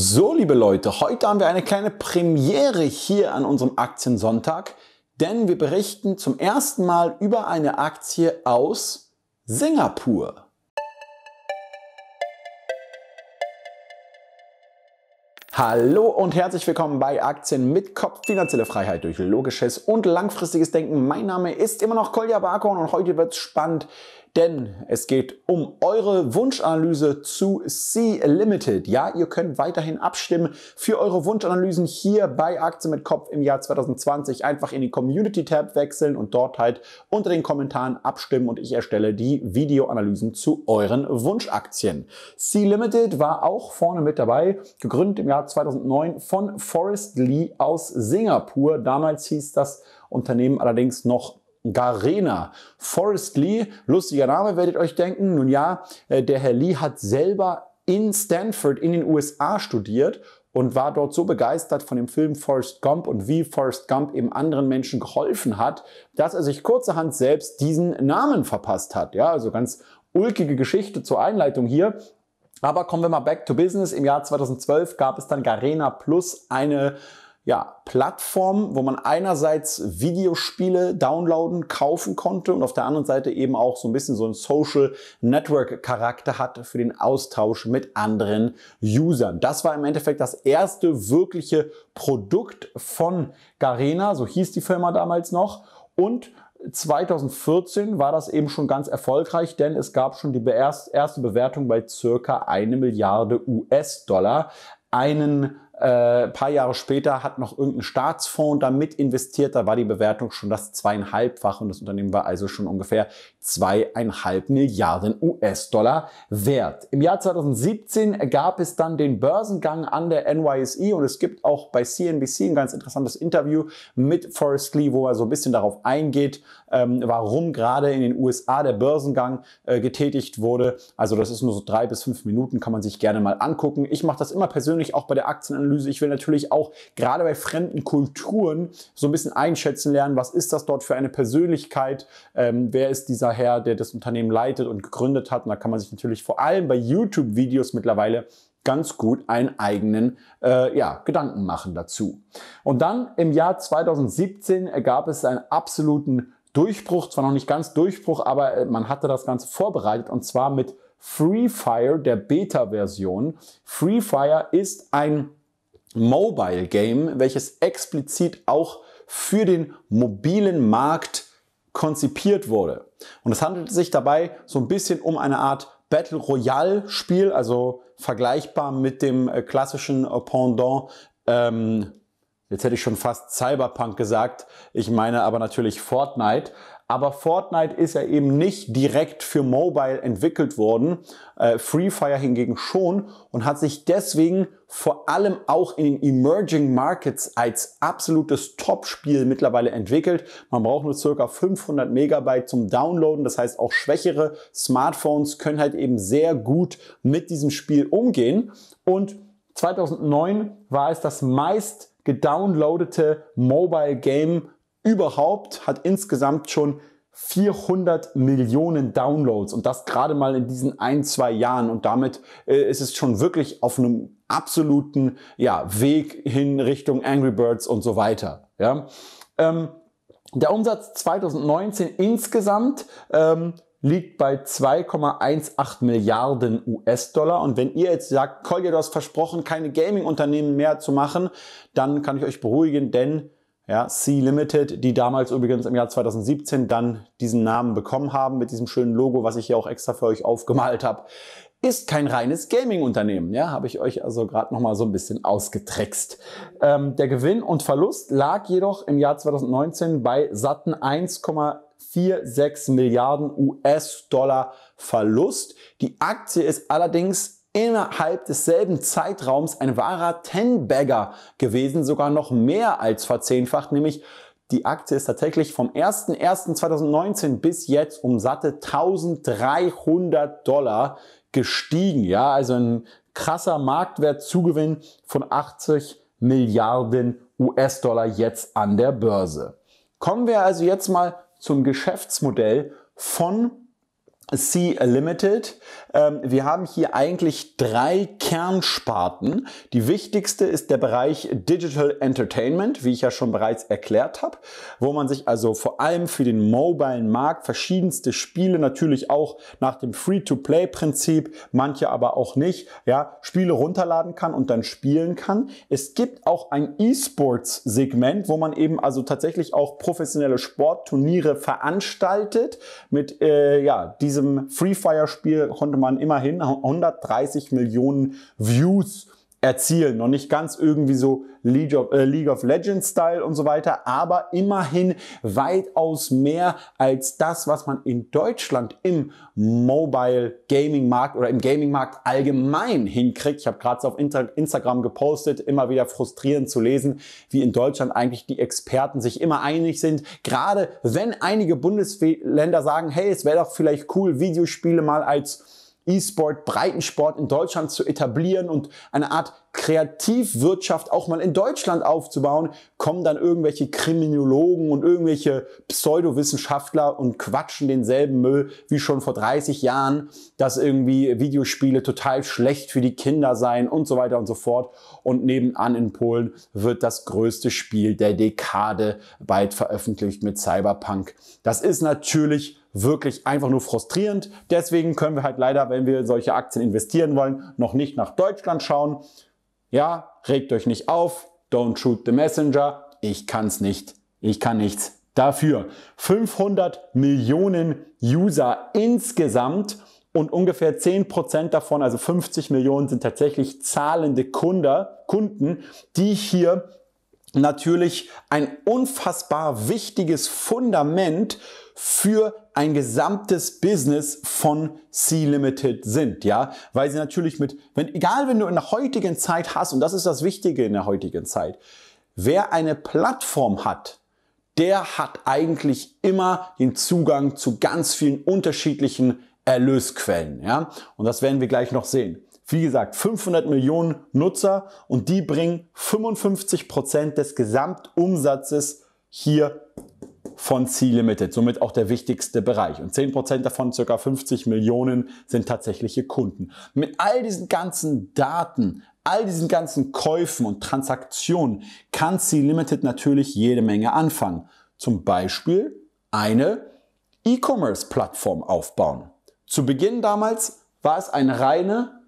So, liebe Leute, heute haben wir eine kleine Premiere hier an unserem Aktiensonntag, denn wir berichten zum ersten Mal über eine Aktie aus Singapur. Hallo und herzlich willkommen bei Aktien mit Kopf, finanzielle Freiheit durch logisches und langfristiges Denken. Mein Name ist immer noch Kolja Barkon und heute wird es spannend, denn es geht um eure Wunschanalyse zu C-Limited. Ja, ihr könnt weiterhin abstimmen für eure Wunschanalysen hier bei Aktien mit Kopf im Jahr 2020. Einfach in den Community-Tab wechseln und dort halt unter den Kommentaren abstimmen und ich erstelle die Videoanalysen zu euren Wunschaktien. C-Limited war auch vorne mit dabei, gegründet im Jahr 2009 von Forrest Lee aus Singapur. Damals hieß das Unternehmen allerdings noch Garena. Forrest Lee, lustiger Name, werdet euch denken. Nun ja, äh, der Herr Lee hat selber in Stanford in den USA studiert und war dort so begeistert von dem Film Forrest Gump und wie Forrest Gump eben anderen Menschen geholfen hat, dass er sich kurzerhand selbst diesen Namen verpasst hat. Ja, also ganz ulkige Geschichte zur Einleitung hier. Aber kommen wir mal back to business. Im Jahr 2012 gab es dann Garena Plus eine ja, Plattform, wo man einerseits Videospiele downloaden, kaufen konnte und auf der anderen Seite eben auch so ein bisschen so einen Social Network Charakter hat für den Austausch mit anderen Usern. Das war im Endeffekt das erste wirkliche Produkt von Garena, so hieß die Firma damals noch und 2014 war das eben schon ganz erfolgreich, denn es gab schon die erste Bewertung bei circa eine Milliarde US-Dollar. Einen äh, paar Jahre später hat noch irgendein Staatsfonds damit investiert, da war die Bewertung schon das zweieinhalbfache und das Unternehmen war also schon ungefähr zweieinhalb Milliarden US-Dollar wert. Im Jahr 2017 gab es dann den Börsengang an der NYSE und es gibt auch bei CNBC ein ganz interessantes Interview mit Forrest Lee, wo er so ein bisschen darauf eingeht, ähm, warum gerade in den USA der Börsengang äh, getätigt wurde. Also das ist nur so drei bis fünf Minuten, kann man sich gerne mal angucken. Ich mache das immer persönlich auch bei der Aktien Analyse. Ich will natürlich auch gerade bei fremden Kulturen so ein bisschen einschätzen lernen, was ist das dort für eine Persönlichkeit, ähm, wer ist dieser Herr, der das Unternehmen leitet und gegründet hat. Und da kann man sich natürlich vor allem bei YouTube-Videos mittlerweile ganz gut einen eigenen äh, ja, Gedanken machen dazu. Und dann im Jahr 2017 ergab es einen absoluten Durchbruch, zwar noch nicht ganz Durchbruch, aber äh, man hatte das Ganze vorbereitet und zwar mit Free Fire, der Beta-Version. Free Fire ist ein Mobile Game, welches explizit auch für den mobilen Markt konzipiert wurde. Und es handelt sich dabei so ein bisschen um eine Art Battle Royale Spiel, also vergleichbar mit dem äh, klassischen äh, Pendant. Ähm, jetzt hätte ich schon fast Cyberpunk gesagt. Ich meine aber natürlich Fortnite. Aber Fortnite ist ja eben nicht direkt für Mobile entwickelt worden, äh, Free Fire hingegen schon und hat sich deswegen vor allem auch in den Emerging Markets als absolutes Top-Spiel mittlerweile entwickelt. Man braucht nur circa 500 Megabyte zum Downloaden. Das heißt, auch schwächere Smartphones können halt eben sehr gut mit diesem Spiel umgehen. Und 2009 war es das meist gedownloadete Mobile Game überhaupt hat insgesamt schon 400 Millionen Downloads und das gerade mal in diesen ein, zwei Jahren und damit äh, ist es schon wirklich auf einem absoluten ja, Weg hin Richtung Angry Birds und so weiter. Ja? Ähm, der Umsatz 2019 insgesamt ähm, liegt bei 2,18 Milliarden US-Dollar. Und wenn ihr jetzt sagt, Kolja, du hast versprochen, keine Gaming-Unternehmen mehr zu machen, dann kann ich euch beruhigen, denn ja, C Limited, die damals übrigens im Jahr 2017 dann diesen Namen bekommen haben mit diesem schönen Logo, was ich hier auch extra für euch aufgemalt habe, ist kein reines Gaming-Unternehmen. Ja, habe ich euch also gerade noch mal so ein bisschen ausgetrickst. Ähm, der Gewinn und Verlust lag jedoch im Jahr 2019 bei satten 1,46 Milliarden US-Dollar Verlust. Die Aktie ist allerdings innerhalb desselben Zeitraums ein wahrer Ten-Bagger gewesen, sogar noch mehr als verzehnfacht, nämlich die Aktie ist tatsächlich vom 01.01.2019 bis jetzt um satte 1300 Dollar gestiegen. Ja, also ein krasser Marktwertzugewinn von 80 Milliarden US-Dollar jetzt an der Börse. Kommen wir also jetzt mal zum Geschäftsmodell von C Limited. Ähm, wir haben hier eigentlich drei Kernsparten. Die wichtigste ist der Bereich Digital Entertainment, wie ich ja schon bereits erklärt habe, wo man sich also vor allem für den mobilen Markt verschiedenste Spiele natürlich auch nach dem Free-to-Play-Prinzip, manche aber auch nicht, ja, Spiele runterladen kann und dann spielen kann. Es gibt auch ein E-Sports-Segment, wo man eben also tatsächlich auch professionelle Sportturniere veranstaltet mit äh, ja diese diesem Free Fire Spiel konnte man immerhin 130 Millionen Views erzielen. Noch nicht ganz irgendwie so League of, äh, League of, Legends Style und so weiter, aber immerhin weitaus mehr als das, was man in Deutschland im Mobile Gaming Markt oder im Gaming Markt allgemein hinkriegt. Ich habe gerade auf Inter Instagram gepostet, immer wieder frustrierend zu lesen, wie in Deutschland eigentlich die Experten sich immer einig sind. Gerade wenn einige Bundesländer sagen, hey, es wäre doch vielleicht cool, Videospiele mal als E-Sport, Breitensport in Deutschland zu etablieren und eine Art Kreativwirtschaft auch mal in Deutschland aufzubauen, kommen dann irgendwelche Kriminologen und irgendwelche Pseudowissenschaftler und quatschen denselben Müll wie schon vor 30 Jahren, dass irgendwie Videospiele total schlecht für die Kinder seien und so weiter und so fort. Und nebenan in Polen wird das größte Spiel der Dekade bald veröffentlicht mit Cyberpunk. Das ist natürlich wirklich einfach nur frustrierend. Deswegen können wir halt leider, wenn wir solche Aktien investieren wollen, noch nicht nach Deutschland schauen. Ja, regt euch nicht auf. Don't shoot the messenger. Ich kann's nicht. Ich kann nichts dafür. 500 Millionen User insgesamt und ungefähr 10% davon, also 50 Millionen, sind tatsächlich zahlende Kunde, Kunden, die hier natürlich ein unfassbar wichtiges Fundament für ein gesamtes Business von C-Limited sind, ja, weil sie natürlich mit, wenn, egal wenn du in der heutigen Zeit hast, und das ist das Wichtige in der heutigen Zeit, wer eine Plattform hat, der hat eigentlich immer den Zugang zu ganz vielen unterschiedlichen Erlösquellen, ja, und das werden wir gleich noch sehen. Wie gesagt, 500 Millionen Nutzer und die bringen 55 Prozent des Gesamtumsatzes hier von C-Limited, somit auch der wichtigste Bereich. Und 10% davon, circa 50 Millionen, sind tatsächliche Kunden. Mit all diesen ganzen Daten, all diesen ganzen Käufen und Transaktionen kann C-Limited natürlich jede Menge anfangen. Zum Beispiel eine E-Commerce-Plattform aufbauen. Zu Beginn damals war es eine reine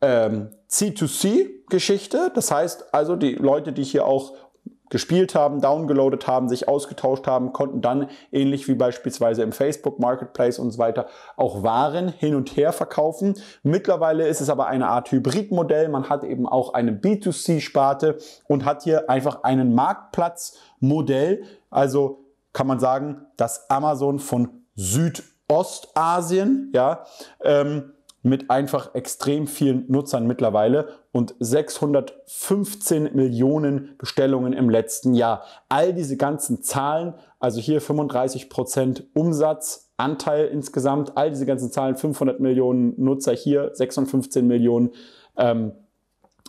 ähm, C2C-Geschichte. Das heißt also, die Leute, die hier auch gespielt haben, downgeloadet haben, sich ausgetauscht haben, konnten dann ähnlich wie beispielsweise im Facebook Marketplace und so weiter auch Waren hin und her verkaufen. Mittlerweile ist es aber eine Art Hybridmodell. Man hat eben auch eine B2C-Sparte und hat hier einfach einen Marktplatzmodell. Also kann man sagen, dass Amazon von Südostasien, ja. Ähm, mit einfach extrem vielen Nutzern mittlerweile und 615 Millionen Bestellungen im letzten Jahr. All diese ganzen Zahlen, also hier 35% Prozent Umsatzanteil insgesamt, all diese ganzen Zahlen, 500 Millionen Nutzer hier, 615 Millionen ähm,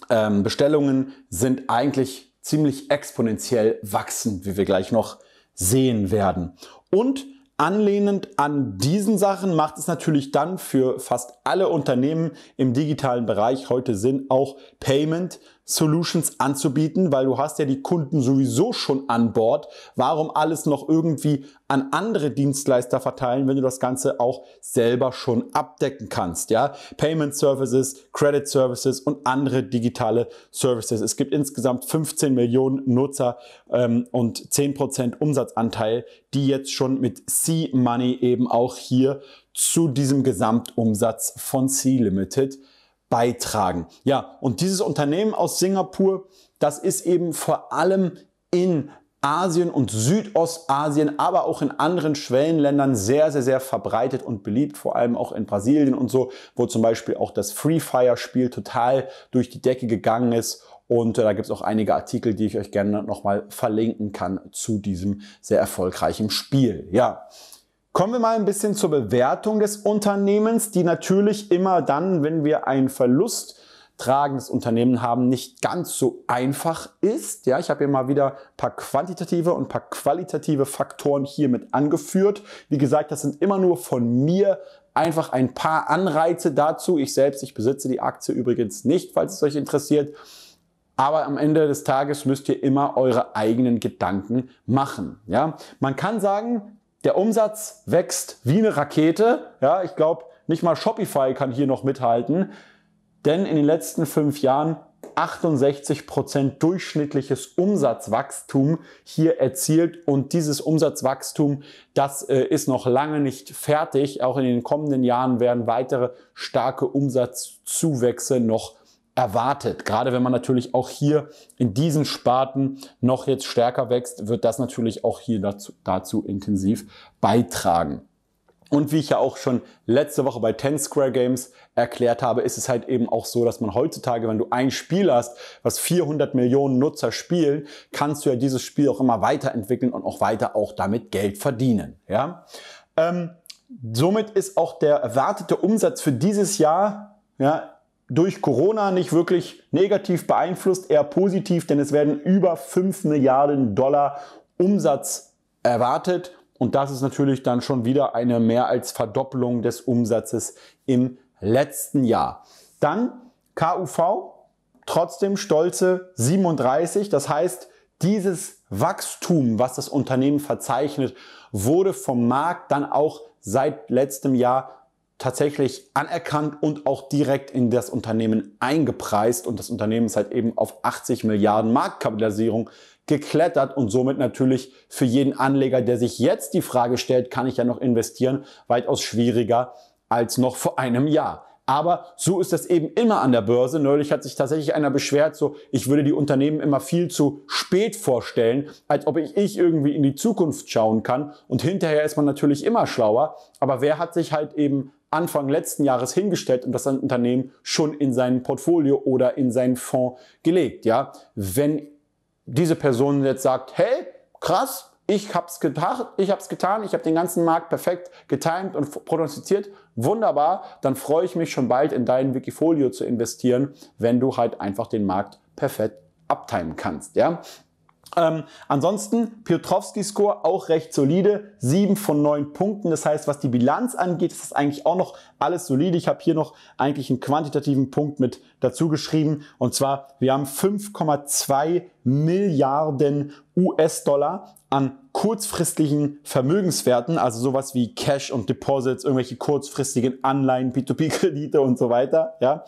ähm, Bestellungen sind eigentlich ziemlich exponentiell wachsend, wie wir gleich noch sehen werden. Und Anlehnend an diesen Sachen macht es natürlich dann für fast alle Unternehmen im digitalen Bereich heute Sinn, auch Payment Solutions anzubieten, weil du hast ja die Kunden sowieso schon an Bord. Warum alles noch irgendwie an andere Dienstleister verteilen, wenn du das Ganze auch selber schon abdecken kannst? Ja, Payment Services, Credit Services und andere digitale Services. Es gibt insgesamt 15 Millionen Nutzer ähm, und 10 Prozent Umsatzanteil, die jetzt schon mit C Money eben auch hier zu diesem Gesamtumsatz von C Limited beitragen. Ja, und dieses Unternehmen aus Singapur, das ist eben vor allem in Asien und Südostasien, aber auch in anderen Schwellenländern sehr, sehr, sehr verbreitet und beliebt, vor allem auch in Brasilien und so, wo zum Beispiel auch das Free Fire-Spiel total durch die Decke gegangen ist. Und äh, da gibt es auch einige Artikel, die ich euch gerne nochmal verlinken kann zu diesem sehr erfolgreichen Spiel. Ja, Kommen wir mal ein bisschen zur Bewertung des Unternehmens, die natürlich immer dann, wenn wir ein Verlust Unternehmen haben, nicht ganz so einfach ist. Ja, ich habe hier mal wieder ein paar quantitative und ein paar qualitative Faktoren hiermit angeführt. Wie gesagt, das sind immer nur von mir einfach ein paar Anreize dazu. Ich selbst, ich besitze die Aktie übrigens nicht, falls es euch interessiert. Aber am Ende des Tages müsst ihr immer eure eigenen Gedanken machen. Ja, man kann sagen, der Umsatz wächst wie eine Rakete. Ja, ich glaube, nicht mal Shopify kann hier noch mithalten, denn in den letzten fünf Jahren 68% Prozent durchschnittliches Umsatzwachstum hier erzielt und dieses Umsatzwachstum, das äh, ist noch lange nicht fertig. Auch in den kommenden Jahren werden weitere starke Umsatzzuwächse noch erwartet. Gerade wenn man natürlich auch hier in diesen Sparten noch jetzt stärker wächst, wird das natürlich auch hier dazu, dazu intensiv beitragen. Und wie ich ja auch schon letzte Woche bei 10 Square Games erklärt habe, ist es halt eben auch so, dass man heutzutage, wenn du ein Spiel hast, was 400 Millionen Nutzer spielen, kannst du ja dieses Spiel auch immer weiterentwickeln und auch weiter auch damit Geld verdienen. Ja? Ähm, somit ist auch der erwartete Umsatz für dieses Jahr ja, durch Corona nicht wirklich negativ beeinflusst, eher positiv, denn es werden über 5 Milliarden Dollar Umsatz erwartet. Und das ist natürlich dann schon wieder eine mehr als Verdopplung des Umsatzes im letzten Jahr. Dann KUV, trotzdem stolze 37. Das heißt, dieses Wachstum, was das Unternehmen verzeichnet, wurde vom Markt dann auch seit letztem Jahr tatsächlich anerkannt und auch direkt in das Unternehmen eingepreist. Und das Unternehmen ist halt eben auf 80 Milliarden Marktkapitalisierung geklettert und somit natürlich für jeden Anleger, der sich jetzt die Frage stellt, kann ich ja noch investieren, weitaus schwieriger als noch vor einem Jahr. Aber so ist das eben immer an der Börse. Neulich hat sich tatsächlich einer beschwert, so ich würde die Unternehmen immer viel zu spät vorstellen, als ob ich, ich irgendwie in die Zukunft schauen kann. Und hinterher ist man natürlich immer schlauer. Aber wer hat sich halt eben Anfang letzten Jahres hingestellt und das Unternehmen schon in sein Portfolio oder in seinen Fonds gelegt. Ja, wenn diese Person jetzt sagt, hey, krass, ich hab's getan, ich hab's getan, ich habe den ganzen Markt perfekt getimt und prognostiziert, wunderbar, dann freue ich mich schon bald in dein Wikifolio zu investieren, wenn du halt einfach den Markt perfekt abtimen kannst, ja? Ähm, ansonsten Piotrowski-Score auch recht solide, 7 von 9 Punkten. Das heißt, was die Bilanz angeht, ist das eigentlich auch noch alles solide. Ich habe hier noch eigentlich einen quantitativen Punkt mit dazu geschrieben. Und zwar, wir haben 5,2 Milliarden US-Dollar an kurzfristigen Vermögenswerten, also sowas wie Cash und Deposits, irgendwelche kurzfristigen Anleihen, P2P-Kredite und so weiter. Ja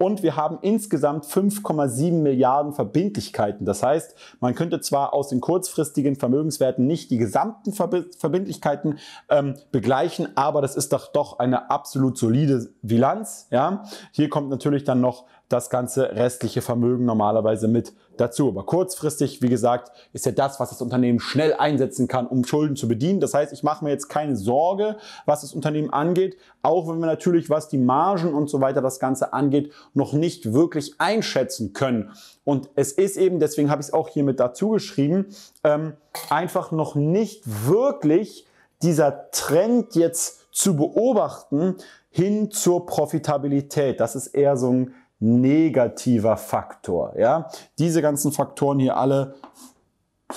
und wir haben insgesamt 5,7 Milliarden Verbindlichkeiten. Das heißt, man könnte zwar aus den kurzfristigen Vermögenswerten nicht die gesamten Verbindlichkeiten ähm, begleichen, aber das ist doch doch eine absolut solide Bilanz. Ja? Hier kommt natürlich dann noch das ganze restliche Vermögen normalerweise mit dazu. Aber kurzfristig, wie gesagt, ist ja das, was das Unternehmen schnell einsetzen kann, um Schulden zu bedienen. Das heißt, ich mache mir jetzt keine Sorge, was das Unternehmen angeht, auch wenn wir natürlich, was die Margen und so weiter das Ganze angeht, noch nicht wirklich einschätzen können. Und es ist eben, deswegen habe ich es auch hier mit dazu geschrieben, ähm, einfach noch nicht wirklich dieser Trend jetzt zu beobachten hin zur Profitabilität. Das ist eher so ein negativer Faktor. Ja? Diese ganzen Faktoren hier alle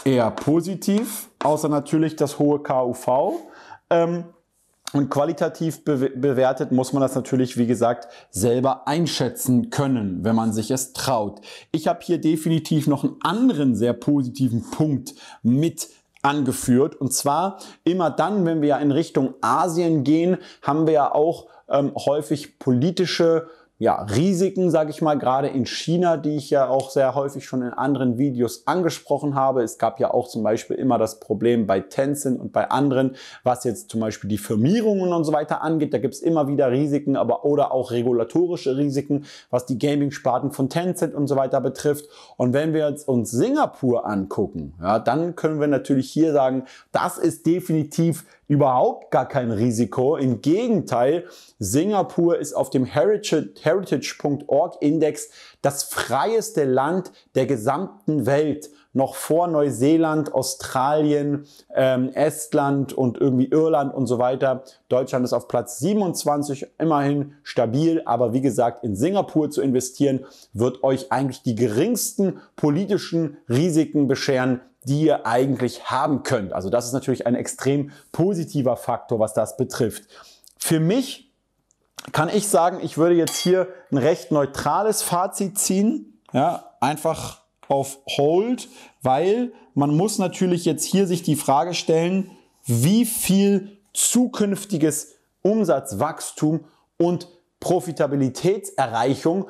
eher positiv, außer natürlich das hohe KUV. Ähm, und qualitativ bewertet muss man das natürlich, wie gesagt, selber einschätzen können, wenn man sich es traut. Ich habe hier definitiv noch einen anderen sehr positiven Punkt mit angeführt. Und zwar immer dann, wenn wir in Richtung Asien gehen, haben wir ja auch ähm, häufig politische ja, Risiken, sage ich mal, gerade in China, die ich ja auch sehr häufig schon in anderen Videos angesprochen habe. Es gab ja auch zum Beispiel immer das Problem bei Tencent und bei anderen, was jetzt zum Beispiel die Firmierungen und so weiter angeht. Da gibt's immer wieder Risiken, aber oder auch regulatorische Risiken, was die Gaming-Sparten von Tencent und so weiter betrifft. Und wenn wir jetzt uns Singapur angucken, ja, dann können wir natürlich hier sagen, das ist definitiv überhaupt gar kein Risiko. Im Gegenteil, Singapur ist auf dem Heritage.org Index das freieste Land der gesamten Welt. Noch vor Neuseeland, Australien, ähm, Estland und irgendwie Irland und so weiter. Deutschland ist auf Platz 27, immerhin stabil. Aber wie gesagt, in Singapur zu investieren, wird euch eigentlich die geringsten politischen Risiken bescheren, die ihr eigentlich haben könnt. Also das ist natürlich ein extrem positiver Faktor, was das betrifft. Für mich kann ich sagen, ich würde jetzt hier ein recht neutrales Fazit ziehen. Ja, einfach auf Hold, weil man muss natürlich jetzt hier sich die Frage stellen, wie viel zukünftiges Umsatzwachstum und Profitabilitätserreichung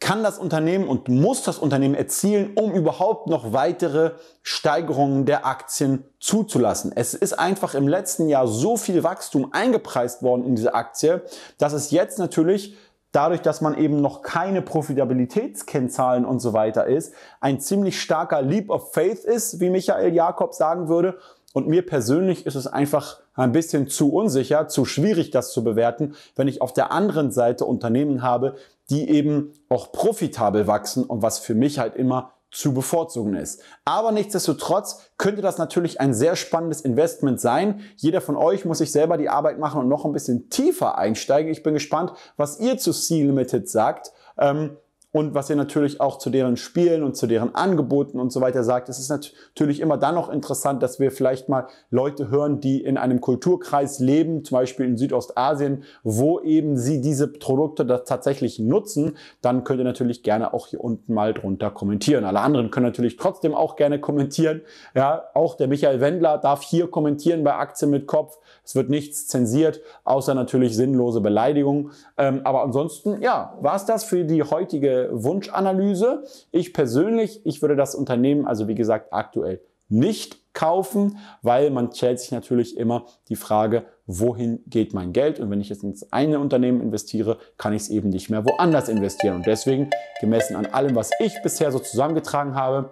kann das Unternehmen und muss das Unternehmen erzielen, um überhaupt noch weitere Steigerungen der Aktien zuzulassen. Es ist einfach im letzten Jahr so viel Wachstum eingepreist worden in diese Aktie, dass es jetzt natürlich dadurch, dass man eben noch keine Profitabilitätskennzahlen und so weiter ist, ein ziemlich starker Leap of Faith ist, wie Michael Jakob sagen würde, und mir persönlich ist es einfach ein bisschen zu unsicher, zu schwierig, das zu bewerten, wenn ich auf der anderen Seite Unternehmen habe, die eben auch profitabel wachsen und was für mich halt immer zu bevorzugen ist. Aber nichtsdestotrotz könnte das natürlich ein sehr spannendes Investment sein. Jeder von euch muss sich selber die Arbeit machen und noch ein bisschen tiefer einsteigen. Ich bin gespannt, was ihr zu C-Limited sagt. Ähm, und was ihr natürlich auch zu deren Spielen und zu deren Angeboten und so weiter sagt. Es ist natürlich immer dann noch interessant, dass wir vielleicht mal Leute hören, die in einem Kulturkreis leben, zum Beispiel in Südostasien, wo eben sie diese Produkte tatsächlich nutzen. Dann könnt ihr natürlich gerne auch hier unten mal drunter kommentieren. Alle anderen können natürlich trotzdem auch gerne kommentieren. Ja, auch der Michael Wendler darf hier kommentieren bei Aktien mit Kopf. Es wird nichts zensiert, außer natürlich sinnlose Beleidigungen. Ähm, aber ansonsten, ja, war es das für die heutige Wunschanalyse. Ich persönlich, ich würde das Unternehmen, also wie gesagt, aktuell nicht kaufen, weil man stellt sich natürlich immer die Frage, wohin geht mein Geld? Und wenn ich jetzt ins eine Unternehmen investiere, kann ich es eben nicht mehr woanders investieren. Und deswegen, gemessen an allem, was ich bisher so zusammengetragen habe,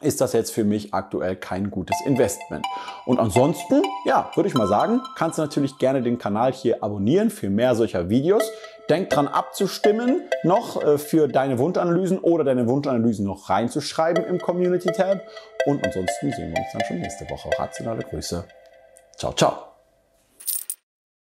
ist das jetzt für mich aktuell kein gutes Investment. Und ansonsten, ja, würde ich mal sagen, kannst du natürlich gerne den Kanal hier abonnieren für mehr solcher Videos. Denk dran abzustimmen noch äh, für deine Wundanalysen oder deine Wundanalysen noch reinzuschreiben im Community Tab. Und ansonsten sehen wir uns dann schon nächste Woche. Rationale Grüße. Ciao, ciao.